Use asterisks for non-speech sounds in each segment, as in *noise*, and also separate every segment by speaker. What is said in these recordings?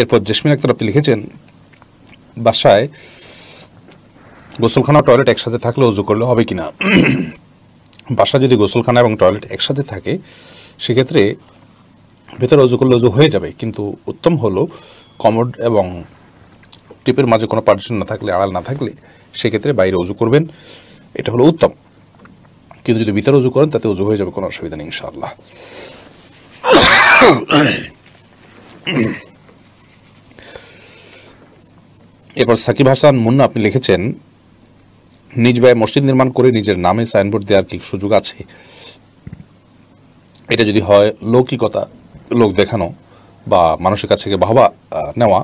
Speaker 1: এরপর জেসমিন আক্তার আপনি লিখেছেন বাসায় গোসলখানা টয়লেট একসাথে থাকলে উজু করলে হবে কি না বাসা যদি গোসলখানা এবং টয়লেট একসাথে থাকে সেক্ষেত্রে ভেতরে উজু করলে অজু হয়ে যাবে কিন্তু উত্তম হলো কমোড এবং টিপের মাঝে কোনো পার্টিশন না থাকলে আড়াল না থাকলে সেক্ষেত্রে বাইরে অজু করবেন এটা হলো উত্তম কিন্তু যদি ভিতরে অজু করেন তাতে অজু হয়ে যাবে কোনো অসুবিধা নেই ইনশাআল্লাহ এরপর সাকিব হাসান মুন্না আপনি লিখেছেন নিজ ব্যয় মসজিদ নির্মাণ করে নিজের নামে সাইনবোর্ড দেওয়ার কি সুযোগ আছে এটা যদি হয় লৌকিকতা লোক দেখানো বা মানুষের কাছ থেকে বাহবা নেওয়া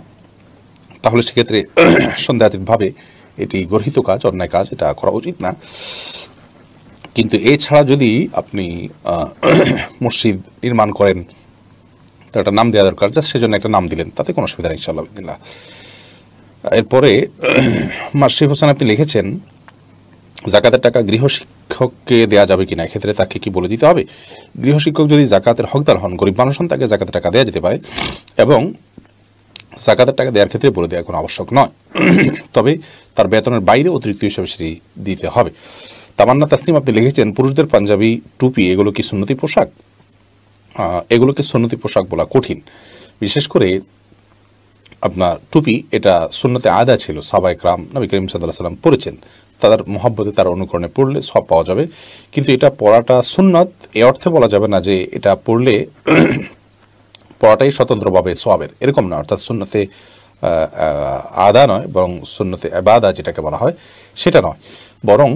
Speaker 1: তাহলে সেক্ষেত্রে *clears throat* সন্দেহাতীতভাবে এটি গর্হিত কাজ অন্যায় কাজ এটা করা উচিত না কিন্তু এছাড়া যদি আপনি *clears throat* মসজিদ নির্মাণ করেন তার একটা নাম দেওয়া দরকার যা সেজন্য একটা নাম দিলেন তাতে কোনো অসুবিধা নেই ইনশাআল্লাহ এরপরে মাসিফ হোসেন আপনি লিখেছেন জাকাতের টাকা গৃহশিক্ষককে দেওয়া যাবে কিনা এক্ষেত্রে তাকে কি বলে দিতে হবে গৃহশিক্ষক যদি জাকাতের হকদার হন গরিব মানুষ হন তাকে জাকাতের টাকা দেওয়া যেতে পারে এবং জাকাতের টাকা দেওয়ার ক্ষেত্রে বলে দেওয়া কোনো আবশ্যক নয় তবে তার বেতনের বাইরে অতিরিক্ত হিসাবে সেটি দিতে হবে তামান্না তাসনিম আপনি লিখেছেন পুরুষদের পাঞ্জাবি টুপি এগুলো কি সুন্নতি পোশাক এগুলোকে সুন্নতি পোশাক বলা কঠিন বিশেষ করে আপনার টুপি এটা সুন্নতে আদা ছিল সাবায় ক্রাম নবী করিম সাদাল্লাহ সাল্লাম পড়েছেন তাদের মহাব্বতে তার অনুকরণে পড়লে সব পাওয়া যাবে কিন্তু এটা পড়াটা সুন্নত এ অর্থে বলা যাবে না যে এটা পড়লে *clears throat* পড়াটাই স্বতন্ত্রভাবে সবের এরকম না অর্থাৎ সুন্নতে আদা নয় বরং সুন্নতে আবাদা যেটাকে বলা হয় সেটা নয় বরং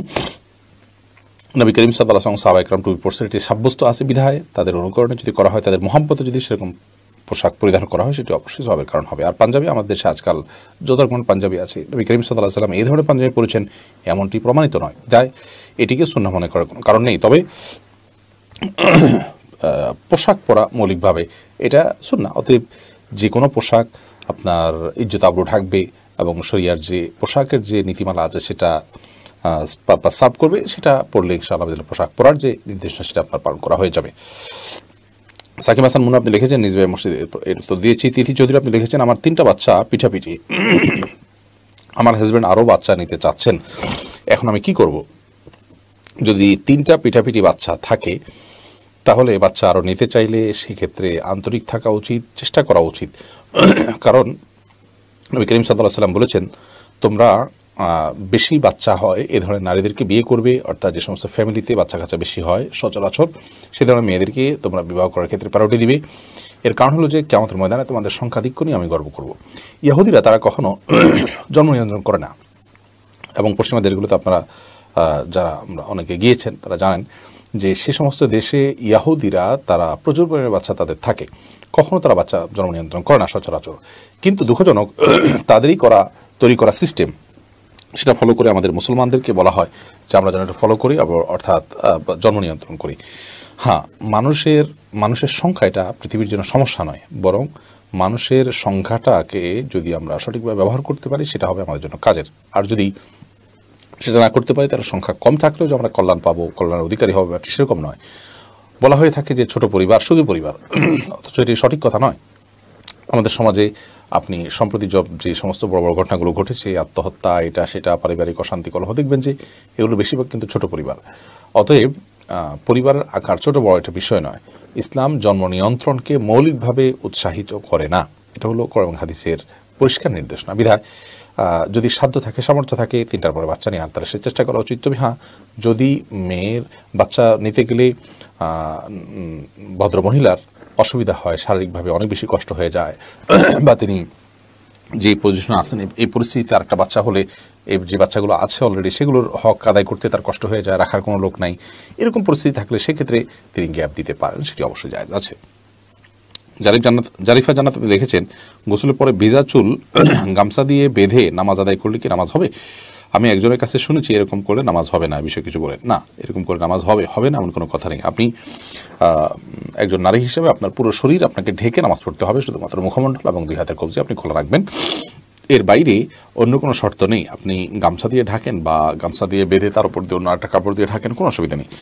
Speaker 1: নবী করিম সাদাল্লাহ সঙ্গে সাহবা একরম টুপি পড়ছেন এটি সাব্যস্ত আছে বিধায় তাদের অনুকরণে যদি করা হয় তাদের মহাব্বতে যদি সেরকম পোশাক পরিধান করা হয় সেটি অবশ্যই সবের কারণ হবে আর পাঞ্জাবি আমাদের দেশে আজকাল যতক্ষণ পাঞ্জাবি আছে নবী করিম সাল্লাহ সাল্লাম এই ধরনের পাঞ্জাবি পরেছেন এমনটি প্রমাণিত নয় যাই এটিকে শূন্য মনে করার কোনো কারণ নেই তবে পোশাক পরা মৌলিকভাবে এটা শূন্য অতএব যে কোনো পোশাক আপনার ইজ্জত আবরু ঢাকবে এবং শরিয়ার যে পোশাকের যে নীতিমালা আছে সেটা সার্ভ করবে সেটা পড়লে ইনশাআল্লাহ পোশাক পরার যে নির্দেশনা সেটা আপনার পালন করা হয়ে যাবে সাকিব হাসান মুন্না আপনি লিখেছেন নিজবে মসজিদ এর তো দিয়েছি তিথি চৌধুরী আপনি লিখেছেন আমার তিনটা বাচ্চা পিঠাপিঠি আমার হাজব্যান্ড আরও বাচ্চা নিতে চাচ্ছেন এখন আমি কি করব যদি তিনটা পিঠাপিঠি বাচ্চা থাকে তাহলে বাচ্চা আরও নিতে চাইলে সেক্ষেত্রে আন্তরিক থাকা উচিত চেষ্টা করা উচিত কারণ নবী করিম সাদাল্লাহ সাল্লাম বলেছেন তোমরা বেশি বাচ্চা হয় এ ধরনের নারীদেরকে বিয়ে করবে অর্থাৎ যে সমস্ত ফ্যামিলিতে বাচ্চা কাচ্চা বেশি হয় সচরাচর সে ধরনের মেয়েদেরকে তোমরা বিবাহ করার ক্ষেত্রে প্রায়োরিটি দিবে এর কারণ হলো যে কেমন ময়দানে তোমাদের সংখ্যাধিক্য নিয়ে আমি গর্ব করব ইয়াহুদিরা তারা কখনো *clears throat* জন্ম নিয়ন্ত্রণ করে না এবং পশ্চিমা দেশগুলোতে আপনারা যারা আমরা অনেকে গিয়েছেন তারা জানেন যে সে সমস্ত দেশে ইয়াহুদিরা তারা প্রচুর পরিমাণে বাচ্চা তাদের থাকে কখনো তারা বাচ্চা জন্ম নিয়ন্ত্রণ করে না সচরাচর কিন্তু দুঃখজনক *clears throat* তাদেরই করা তৈরি করা সিস্টেম সেটা ফলো করে আমাদের মুসলমানদেরকে বলা হয় যে আমরা যেন এটা ফলো করি অর্থাৎ জন্ম নিয়ন্ত্রণ করি হ্যাঁ মানুষের মানুষের সংখ্যা এটা পৃথিবীর জন্য সমস্যা নয় বরং মানুষের সংখ্যাটাকে যদি আমরা সঠিকভাবে ব্যবহার করতে পারি সেটা হবে আমাদের জন্য কাজের আর যদি সেটা না করতে পারি তাহলে সংখ্যা কম থাকলেও যে আমরা কল্যাণ পাবো কল্যাণের অধিকারী হবে ব্যাপারটি সেরকম নয় বলা হয়ে থাকে যে ছোট পরিবার সুখী পরিবার *clears throat* অথচ এটি সঠিক কথা নয় আমাদের সমাজে আপনি সম্প্রতি যে সমস্ত বড় বড় ঘটনাগুলো ঘটেছে আত্মহত্যা এটা সেটা পারিবারিক অশান্তি কলহ দেখবেন যে এগুলো বেশিরভাগ কিন্তু ছোট পরিবার অতএব পরিবারের আকার ছোট বড় একটা বিষয় নয় ইসলাম জন্ম নিয়ন্ত্রণকে মৌলিকভাবে উৎসাহিত করে না এটা হলো করম হাদিসের পরিষ্কার নির্দেশনা বিধায় যদি সাধ্য থাকে সামর্থ্য থাকে তিনটার পরে বাচ্চা নিয়ে আনতে সে চেষ্টা করা উচিত তবে হ্যাঁ যদি মেয়ের বাচ্চা নিতে গেলে ভদ্রমহিলার অসুবিধা হয় শারীরিকভাবে অনেক বেশি কষ্ট হয়ে যায় বা তিনি যে পজিশনে আছেন এই পরিস্থিতিতে আরেকটা বাচ্চা হলে এই যে বাচ্চাগুলো আছে অলরেডি সেগুলোর হক আদায় করতে তার কষ্ট হয়ে যায় রাখার কোনো লোক নাই এরকম পরিস্থিতি থাকলে সেক্ষেত্রে তিনি গ্যাপ দিতে পারেন সেটি অবশ্যই জায়গা আছে জারিফ জান্নাত জারিফা জান্নাত দেখেছেন গোসলের পরে ভিজা চুল গামছা দিয়ে বেঁধে নামাজ আদায় করলে কি নামাজ হবে আমি একজনের কাছে শুনেছি এরকম করলে নামাজ হবে না বিষয়ে কিছু বলেন না এরকম করে নামাজ হবে হবে না এমন কোনো কথা নেই আপনি একজন নারী হিসেবে আপনার পুরো শরীর আপনাকে ঢেকে নামাজ পড়তে হবে শুধুমাত্র মুখমণ্ডল এবং দুই হাতের কবজি আপনি খোলা রাখবেন এর বাইরে অন্য কোনো শর্ত নেই আপনি গামছা দিয়ে ঢাকেন বা গামছা দিয়ে বেঁধে তার উপর দিয়ে অন্য একটা কাপড় দিয়ে ঢাকেন কোনো অসুবিধা নেই